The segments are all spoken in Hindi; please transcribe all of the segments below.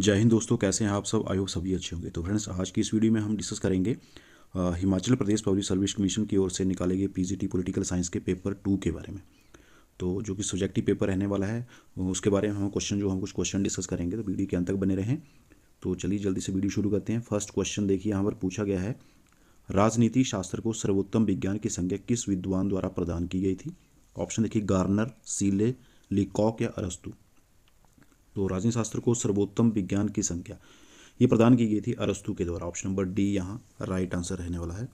जय हिंद दोस्तों कैसे हैं आप सब आयो सभी अच्छे होंगे तो फ्रेंड्स आज की इस वीडियो में हम डिस्कस करेंगे आ, Himachal Pradesh public service commission की ओर से निकाले गए पीजीटी पॉलिटिकल साइंस के पेपर टू के बारे में तो जो कि सब्जेक्टिव पेपर रहने वाला है उसके बारे में हम क्वेश्चन जो हम कुछ क्वेश्चन डिस्कस करेंगे तो वीडियो के अंत तक बने रहें तो चलिए जल्दी से वीडियो शुरू करते हैं फर्स्ट क्वेश्चन देखिए यहाँ पर पूछा गया है राजनीति शास्त्र को सर्वोत्तम विज्ञान की संज्ञा किस विद्वान द्वारा प्रदान की गई थी ऑप्शन देखिए गार्नर सीले लिकॉक या अरस्तू तो राजनीति शास्त्र को सर्वोत्तम विज्ञान की संख्या ये प्रदान की गई थी अरस्तु के द्वारा ऑप्शन नंबर डी यहाँ राइट आंसर रहने वाला है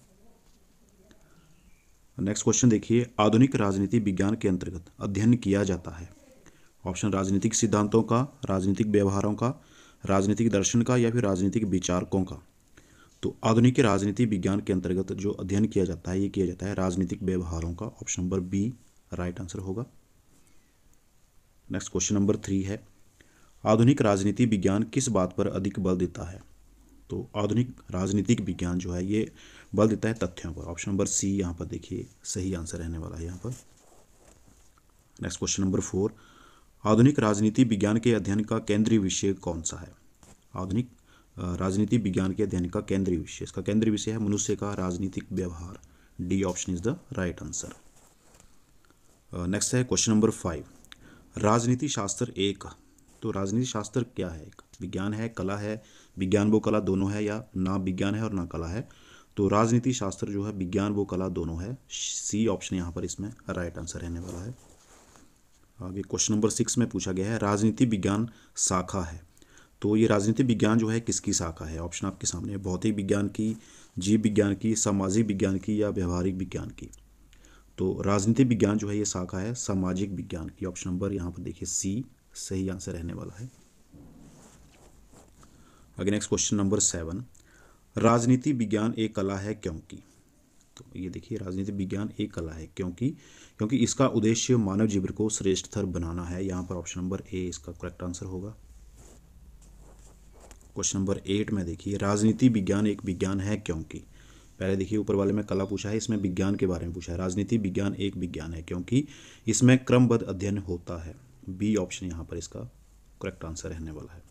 नेक्स्ट क्वेश्चन देखिए आधुनिक राजनीति विज्ञान के अंतर्गत अध्ययन किया जाता है ऑप्शन राजनीतिक सिद्धांतों का राजनीतिक व्यवहारों का राजनीतिक दर्शन का या फिर राजनीतिक विचारकों का तो आधुनिक राजनीति विज्ञान के अंतर्गत जो अध्ययन किया जाता है ये किया जाता है राजनीतिक व्यवहारों का option number B right answer होगा नेक्स्ट क्वेश्चन नंबर थ्री है आधुनिक राजनीति विज्ञान किस बात पर अधिक बल देता है तो आधुनिक राजनीतिक विज्ञान जो है ये बल देता है तथ्यों पर ऑप्शन नंबर सी यहाँ पर देखिए सही आंसर रहने वाला है यहाँ पर नेक्स्ट क्वेश्चन नंबर फोर आधुनिक राजनीति विज्ञान के अध्ययन का केंद्रीय विषय कौन सा है आधुनिक राजनीति विज्ञान के अध्ययन का केंद्रीय विषय इसका केंद्रीय विषय है मनुष्य का राजनीतिक व्यवहार D option is the right answer next है क्वेश्चन नंबर फाइव राजनीति शास्त्र एक तो राजनीति शास्त्र क्या है विज्ञान है कला है विज्ञान वो कला दोनों है या ना विज्ञान है और ना कला है तो राजनीति शास्त्र जो है विज्ञान वो कला दोनों है सी ऑप्शन यहाँ पर इसमें राइट आंसर रहने वाला है आगे क्वेश्चन नंबर सिक्स में पूछा गया है राजनीति विज्ञान शाखा है तो ये राजनीति विज्ञान जो है किसकी शाखा है ऑप्शन आपके सामने है भौतिक विज्ञान की जीव विज्ञान की सामाजिक विज्ञान की या व्यवहारिक विज्ञान की तो राजनीति विज्ञान जो है ये शाखा है सामाजिक विज्ञान की ऑप्शन नंबर यहाँ पर देखिए सी सही आंसर रहने वाला है आगे नेक्स्ट क्वेश्चन नंबर सेवन राजनीति विज्ञान एक कला है क्योंकि तो ये देखिए राजनीति विज्ञान एक कला है क्योंकि क्योंकि इसका उद्देश्य मानव जीवन को श्रेष्ठतर बनाना है यहां पर ऑप्शन नंबर ए इसका करेक्ट आंसर होगा क्वेश्चन नंबर एट में देखिए राजनीति विज्ञान एक विज्ञान है क्योंकि पहले देखिए ऊपर वाले में कला पूछा है इसमें विज्ञान के बारे में पूछा है राजनीति विज्ञान एक विज्ञान है क्योंकि इसमें क्रमबद्ध अध्ययन होता है बी ऑप्शन यहाँ पर इसका करेक्ट आंसर रहने वाला है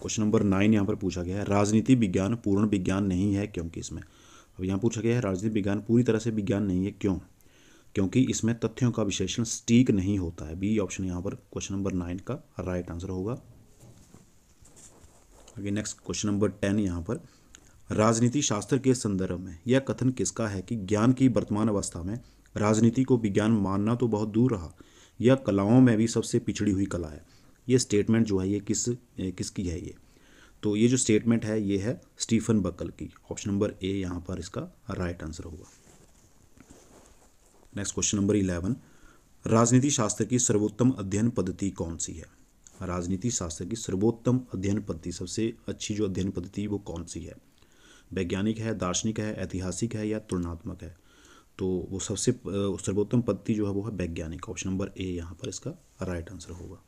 क्वेश्चन नंबर नाइन यहाँ पर पूछा गया है राजनीति विज्ञान पूर्ण विज्ञान नहीं है क्योंकि इसमें अब यहाँ पूछा गया है राजनीति विज्ञान पूरी तरह से विज्ञान नहीं है क्यों क्योंकि इसमें तथ्यों का विश्लेषण स्टीक नहीं होता है बी ऑप्शन यहाँ पर क्वेश्चन नंबर नाइन का राइट आंसर होगा आगे नेक्स्ट क्वेश्चन नंबर टेन यहाँ पर राजनीति शास्त्र के संदर्भ में यह कथन किसका है कि ज्ञान की वर्तमान अवस्था में राजनीति को विज्ञान मानना तो बहुत दूर रहा यह कलाओं में भी सबसे पिछड़ी हुई कला है ये स्टेटमेंट जो है ये किस किसकी है ये तो ये जो स्टेटमेंट है ये है स्टीफन बकल की ऑप्शन नंबर ए यहाँ पर इसका राइट आंसर होगा नेक्स्ट क्वेश्चन नंबर इलेवन राजनीति शास्त्र की सर्वोत्तम अध्ययन पद्धति कौन सी है राजनीति शास्त्र की सर्वोत्तम अध्ययन पद्धति सबसे अच्छी जो अध्ययन पद्धति वो कौन सी है वैज्ञानिक है दार्शनिक है ऐतिहासिक है या तुलनात्मक है तो वो सबसे सर्वोत्तम पद्धति जो है वो है वैज्ञानिक ऑप्शन नंबर ए यहाँ पर इसका राइट आंसर होगा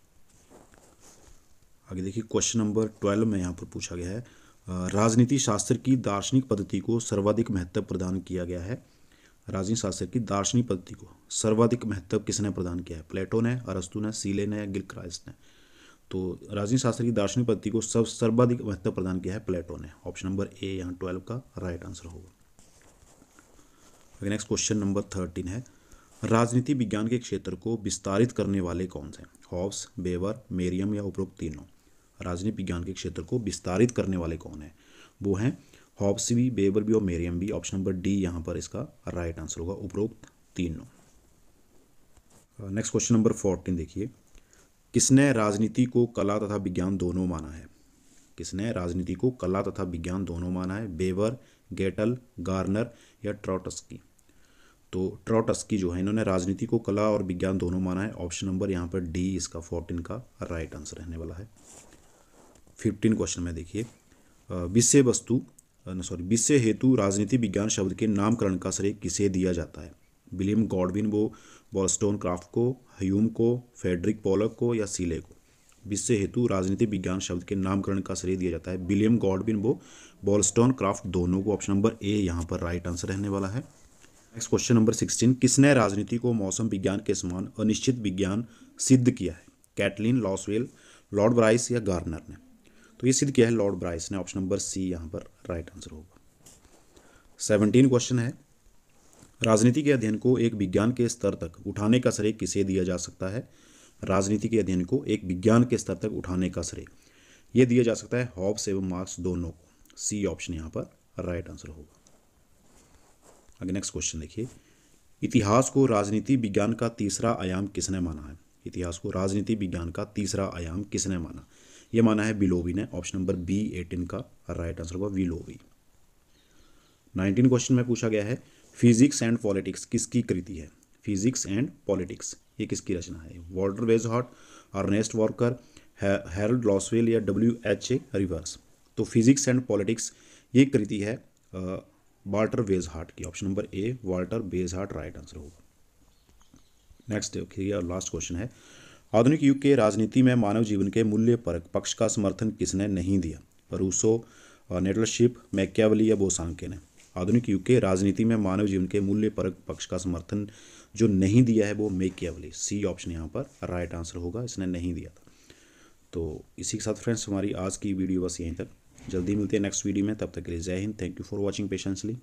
आगे देखिए क्वेश्चन नंबर ट्वेल्व में यहाँ पर पूछा गया है राजनीति शास्त्र की दार्शनिक पद्धति को सर्वाधिक महत्व प्रदान किया गया है राजनीति शास्त्र की दार्शनिक पद्धति को सर्वाधिक महत्व किसने प्रदान किया है प्लेटो ने अरस्तु ने सीले ने या गिलक्राइस्ट ने तो राजनीति शास्त्र की दार्शनिक पद्धति को सब सर्वाधिक महत्व प्रदान किया है प्लेटो ने ऑप्शन नंबर ए यहाँ ट्वेल्व का राइट आंसर होगा नेक्स्ट क्वेश्चन नंबर थर्टीन है राजनीति विज्ञान के क्षेत्र को विस्तारित करने वाले कौन से हॉब्स बेवर मेरियम या उपरोक्त तीनों राजनीति विज्ञान के क्षेत्र को विस्तारित करने वाले कौन है वो हैं हॉब्स भी बेवर भी और मेरियम भी ऑप्शन नंबर डी यहाँ पर इसका राइट आंसर होगा उपरोक्त तीनों नेक्स्ट क्वेश्चन नंबर फोर्टीन देखिए किसने राजनीति को कला तथा विज्ञान दोनों माना है किसने राजनीति को कला तथा विज्ञान दोनों माना है बेबर गेटल गार्नर या ट्रॉटस्की तो ट्रॉटस्की जो है इन्होंने राजनीति को कला और विज्ञान दोनों माना है ऑप्शन नंबर यहाँ पर डी इसका फोर्टीन का राइट आंसर रहने वाला है फिफ्टीन क्वेश्चन में देखिए विषय वस्तु सॉरी विषय हेतु राजनीति विज्ञान शब्द के नामकरण का श्रेय किसे दिया जाता है विलियम गॉडविन वो बॉलस्टोन क्राफ्ट को हयूम को फेडरिक पोलक को या सीले को विषय हेतु राजनीति विज्ञान शब्द के नामकरण का श्रेय दिया जाता है विलियम गॉडबिन वो बॉलस्टोन क्राफ्ट दोनों को ऑप्शन नंबर ए यहाँ पर राइट आंसर रहने वाला है नेक्स्ट क्वेश्चन नंबर सिक्सटीन किसने राजनीति को मौसम विज्ञान के समान अनिश्चित विज्ञान सिद्ध किया है कैटलिन लॉसवेल लॉर्ड ब्राइस या गार्नर ने तो ये सिद्ध किया है लॉर्ड ब्राइस ने ऑप्शन नंबर सी यहाँ पर राइट आंसर होगा सेवनटीन क्वेश्चन है राजनीति के अध्ययन को एक विज्ञान के स्तर तक उठाने का श्रेय किसे दिया जा सकता है राजनीति के अध्ययन को एक विज्ञान के स्तर तक उठाने का श्रेय ये दिया जा सकता है हॉब्स एवं मार्क्स दोनों को सी ऑप्शन यहाँ पर राइट आंसर होगा आगे नेक्स्ट क्वेश्चन देखिए इतिहास को राजनीति विज्ञान का तीसरा आयाम किसने माना है इतिहास को राजनीति विज्ञान का तीसरा आयाम किसने माना यह माना है बिलोवी ने ऑप्शन नंबर बी एटीन का राइट आंसर होगा विलोवी नाइनटीन क्वेश्चन में पूछा गया है फिजिक्स एंड पॉलिटिक्स किसकी कृति है फिजिक्स एंड पॉलिटिक्स ये किसकी रचना है Walter Bagehot Ernest Barker Harold Lasswell या डब्ल्यू एच ए रिवर्स तो फिजिक्स एंड पॉलिटिक्स ये कृति है वाल्टर वेज हार्ट की ऑप्शन नंबर ए वाल्टर वेज हार्ट राइट आंसर होगा नेक्स्ट देखिए और लास्ट क्वेश्चन है आधुनिक युग के राजनीति में मानव जीवन के मूल्य पर पक्ष का समर्थन किसने नहीं दिया रूसो नेटलशिप मैक्यावली या बोसांके ने आधुनिक युग के राजनीति में मानव जीवन के मूल्य पर पक्ष का समर्थन जो नहीं दिया है वो मेकियावली सी ऑप्शन यहाँ पर राइट आंसर होगा इसने नहीं दिया था तो इसी के साथ फ्रेंड्स हमारी आज की वीडियो बस यहीं तक जल्दी मिलती है नेक्स्ट वीडियो में तब तक के लिए Jai Hind thank you for watching patiently